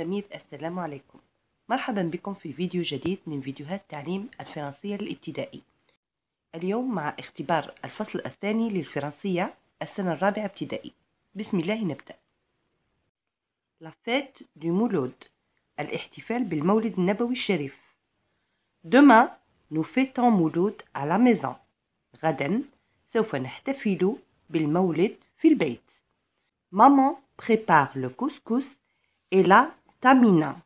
جميل السلام عليكم مرحبا بكم في فيديو جديد من فيديوهات تعليم الفرنسية الابتدائي اليوم مع اختبار الفصل الثاني للفرنسية السنة الرابعة ابتدائي بسم الله نبدأ La fête du مولود الاحتفال بالمولد النبوي الشريف Demain nous fêtons مولود à la maison غدا سوف نحتفل بالمولد في البيت Maman prépare le couscous et la تامينا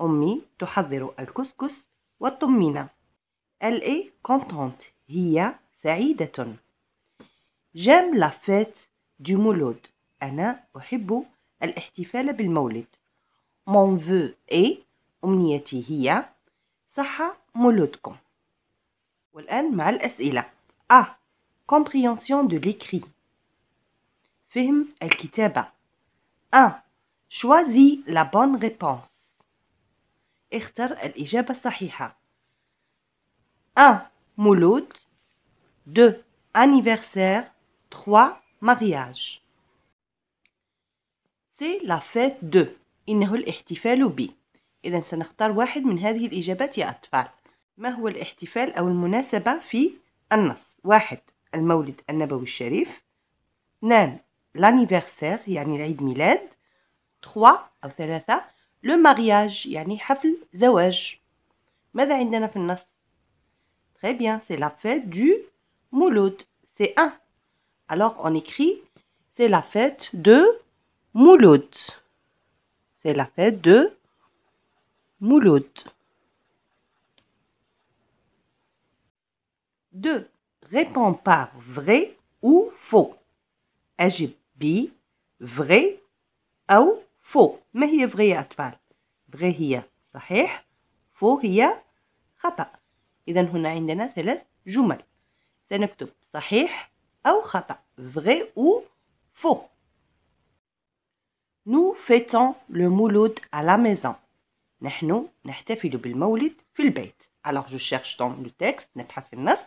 أمي تحضر الكسكس والطمينة Elle est contente هي سعيدة جام لا فيت دي مولود أنا أحب الاحتفال بالمولد مون فو اي أمنيتي هي صح مولودكم والآن مع الأسئلة آه. كومبريونسيون دو ليكري فهم الكتابة 1. Choisis la bonne réponse. اختر الإجابة الصحيحة. 1. مولود 2. Anniversaire 3. Mariage سي لا فيت دو إنه الاحتفال ب إذا سنختار واحد من هذه الإجابات يا أطفال ما هو الاحتفال أو المناسبة في النص واحد المولد النبوي الشريف اثنان لانيفرسير يعني العيد ميلاد 3 Le mariage يعني حفل زواج ماذا Très bien, c'est la fête du Mouloud. C'est 1. Alors on écrit c'est la fête de Mouloud. C'est la fête de Mouloud. 2. Réponds par vrai ou faux. Agib vrai ou فو ما هي فغي يا أطفال فغي هي صحيح فو هي خطأ إذا هنا عندنا ثلاث جمل سنكتب صحيح أو خطأ فغي أو فو نو فيتون لو مولود à la maison. نحن نحتفل بالمولد في البيت. Alors je cherche dans le texte, نبحث في النص.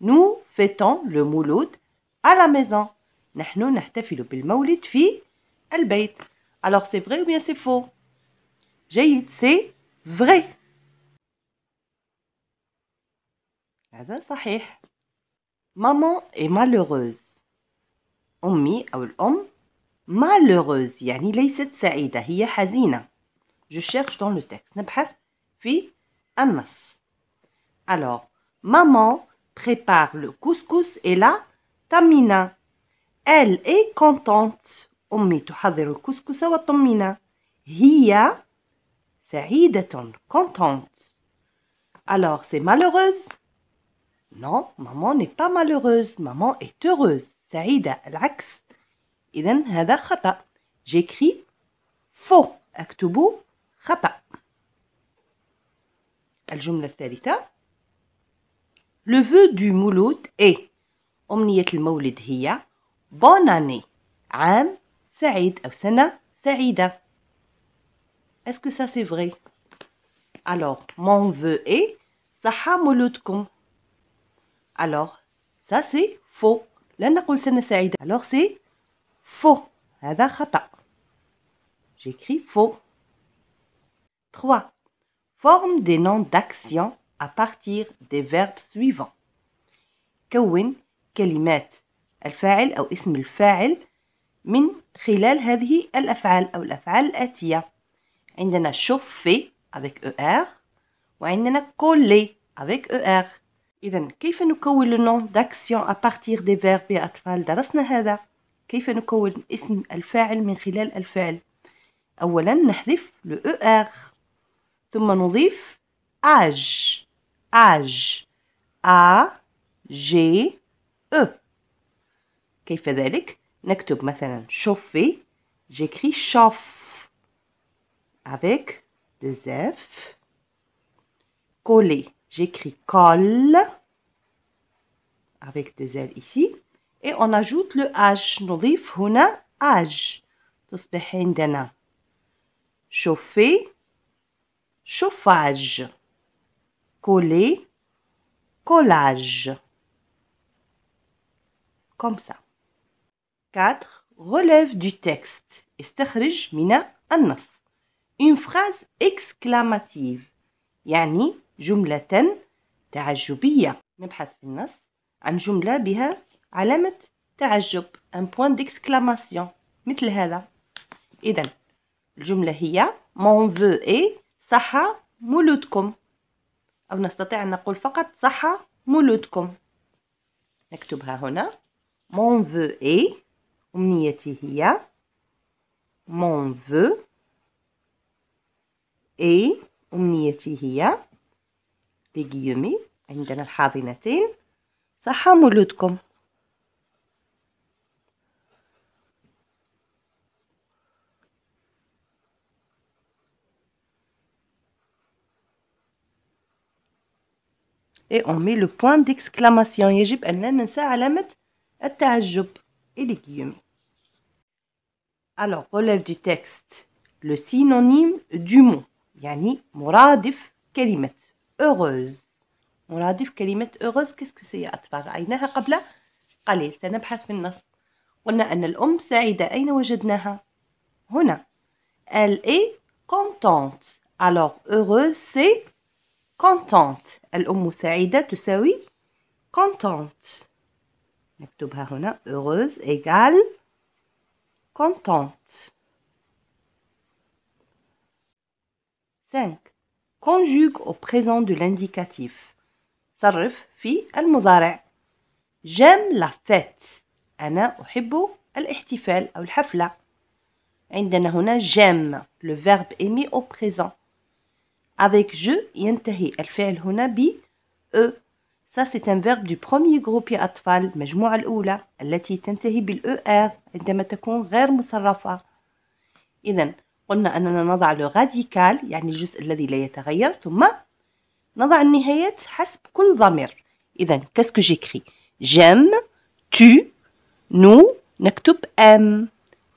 Nous fêtons le مولود à la maison. نحن نحتفل بالمولد في البيت. Alors c'est vrai ou bien c'est faux J'ai dit, c'est vrai. Maman est malheureuse. أمي ou الأم malheureuse يعني ليست سعيدة هي حزينة. Je cherche dans le texte. نبحث في النص. Alors, maman prépare le couscous et la tamina. Elle est contente. أمي تحضر الكسكس والطمينة هي سعيدة contente alors c'est malheureuse non maman n'est pas malheureuse maman est heureuse سعيدة العكس إذا هذا خطأ j'écris faux أكتب خطأ الجملة الثالثة Le vœu du mouloud est أمنية المولد هي Bonne année عام سعيد ou Sana سعيدة Est-ce que ça c'est vrai Alors, mon vœu est صحة مولودكم Alors, ça c'est faux لا نقول سنة سعيدة Alors c'est faux هذا J'écris faux 3. Forme des noms d'action à partir des verbes suivants كون كلمات الفاعل أو اسم الفاعل من خلال هذه الأفعال أو الأفعال الآتية عندنا شوفي avec er وعندنا كولي avec er إذا كيف نكون لو داكسيون أبارتيغ دي فيرب يا أطفال درسنا هذا كيف نكون اسم الفاعل من خلال الفعل أولا نحذف لو er ثم نضيف أج أج أ جي أ كيف ذلك نكتب مثلا chauffer j'écris chauffe avec deux F coller j'écris colle avec deux L ici et on ajoute le H نضيف هنا H تصبح عندنا chauffer chauffage coller collage comme ça 4 relève du texte. استخرج من النص. Une phrase exclamative يعني جملة تعجبية. نبحث في النص عن جملة بها علامة تعجب un point d'exclamation مثل هذا. إذا الجملة هي mon vœu est صحة مولودكم أو نستطيع أن نقول فقط صحة مولودكم نكتبها هنا mon vœu est أمنيتي هي مون فو اي أمنيتي هي بيجيومي عندنا الحاضنتين صحة مولودكم et on met le point d'exclamation يجب أننا ننسى علامة التعجب et légumes. Alors, relève du texte le synonyme du mot. Yani, مرادف كلمة heureuse. مرادف كلمة heureuse qu'est-ce que c'est أطفال رأيناها قبل قليل سنبحث في النص قلنا أن الأم سعيدة أين وجدناها؟ هنا Elle est contente Alors heureuse c'est contente الأم سعيدة تساوي contente نكتبها هنا heureuse égale contente 5 conjugue au présent de l'indicatif صرف في المضارع j'aime la fête أنا أحب الاحتفال أو الحفلة عندنا هنا j'aime le verbe est mis au présent avec je ينتهي الفعل هنا ب e سا c'est فيرب دو du غروب يا أطفال المجموعة الأولى التي تنتهي بالأو إر عندما تكون غير مصرفة إذا قلنا أننا نضع لو راديكال يعني الجزء الذي لا يتغير ثم نضع النهايات حسب كل ضمير اذا كاسكو جيكري جيم تو نو نكتب أم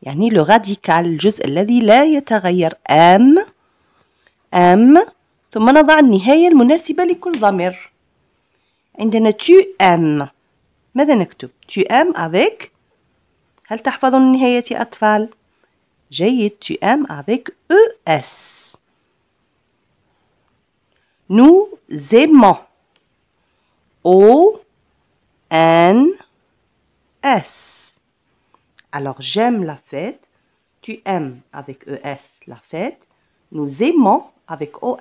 يعني لو راديكال الجزء الذي لا يتغير أم أم ثم نضع النهاية المناسبة لكل ضمير عندنا tu aimes ماذا نكتب tu aimes avec هل تحفظون النهاية يا أطفال جيد tu aimes avec es nous aimons o n s alors j'aime la fête tu aimes avec es la fête nous aimons avec ons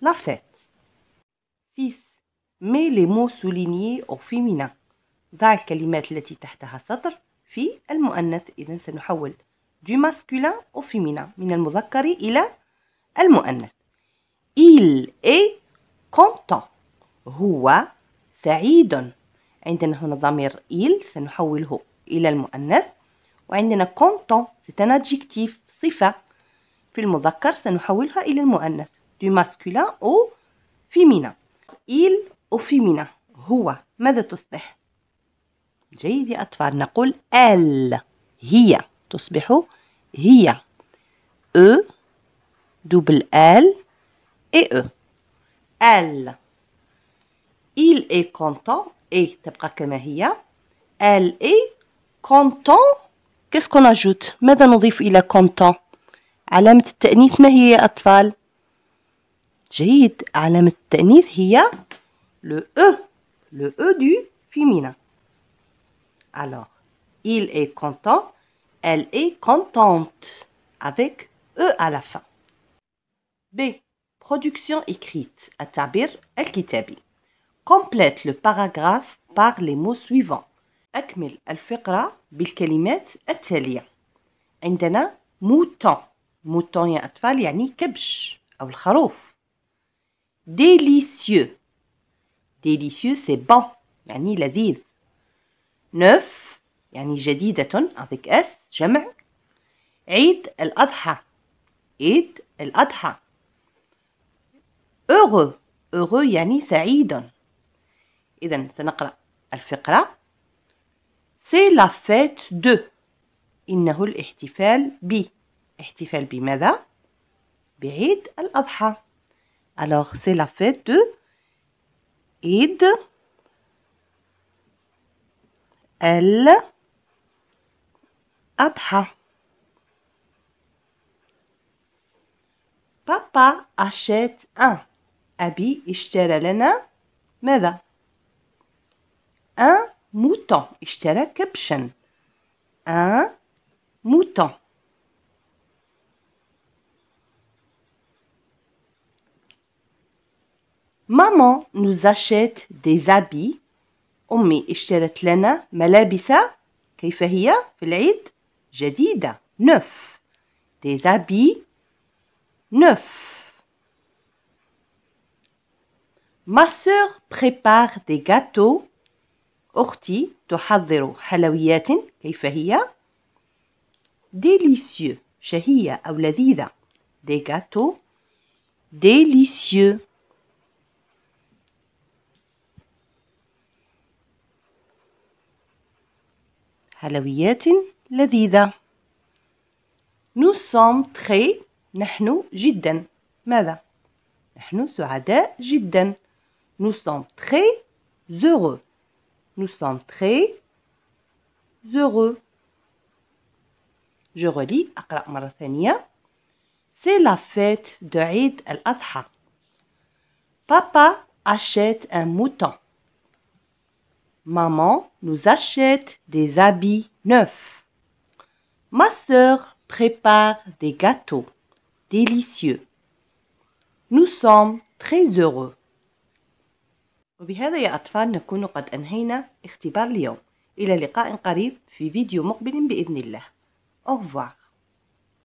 la fête 6 مي لي مو سوليني او فيمينا ضع الكلمات التي تحتها سطر في المؤنث إذا سنحول du masculin او فيمينا من المذكر إلى المؤنث il est content هو سعيد عندنا هنا ضمير il سنحوله إلى المؤنث وعندنا content c'est un adjectif صفة في المذكر سنحولها إلى المؤنث du masculin او فيمينا il أفيمينا هو ماذا تصبح جيد يا أطفال نقول ال هي تصبح هي أ دوبل ال اي او ال Il est content اي تبقى كما هي. ال اي content. Qu'est-ce qu'on ajoute ماذا نضيف إلى content علامة التأنيث ما هي يا أطفال؟ جيد علامة التأنيث هي le E, le E du féminin. Alors, il est content, elle est contente, avec E à la fin. B. Production écrite, Atabir al-Kitabi. Complète le paragraphe par les mots suivants. bil kalimet بالكلمات التالية عندنا mouton Mouton. y'a atfal, yani كبش ou الخروف Délicieux. délicieux c'est bon يعني لذيذ نوف يعني جديدة avec S جمع عيد الأضحى عيد الأضحى heureux heureux يعني سعيد إذا سنقرأ الفقرة سي لا فيت دو إنه الاحتفال ب احتفال بماذا؟ بعيد الأضحى alors c'est la fête de إيد ال أضحى بابا أشيت أن أبي اشترى لنا ماذا؟ أن موتون اشترى كبشا أن موتون maman nous achète des أمي اشترت لنا ملابس كيف هي في العيد؟ جديدة نوف des habits neuf ما سوغ بريبار دي غاتو أختي تحضر حلويات كيف هي؟ ديليسيو شهية أو لذيذة دي غاتو ديليسيو حلويات لذيذة Nous sommes très نحن جدا ماذا؟ نحن سعداء جدا Nous sommes très heureux Nous sommes très heureux Je relis أقرأ مرة ثانية C'est la fête de Eid al-Adha Papa achète un mouton Maman nous achète des habits neufs. Ma sœur prépare des gâteaux délicieux. Nous sommes très heureux. وبهذا يا أطفال نكون قد أنهينا اختبار اليوم إلى لقاء قريب في فيديو مقبل بإذن الله أوفوار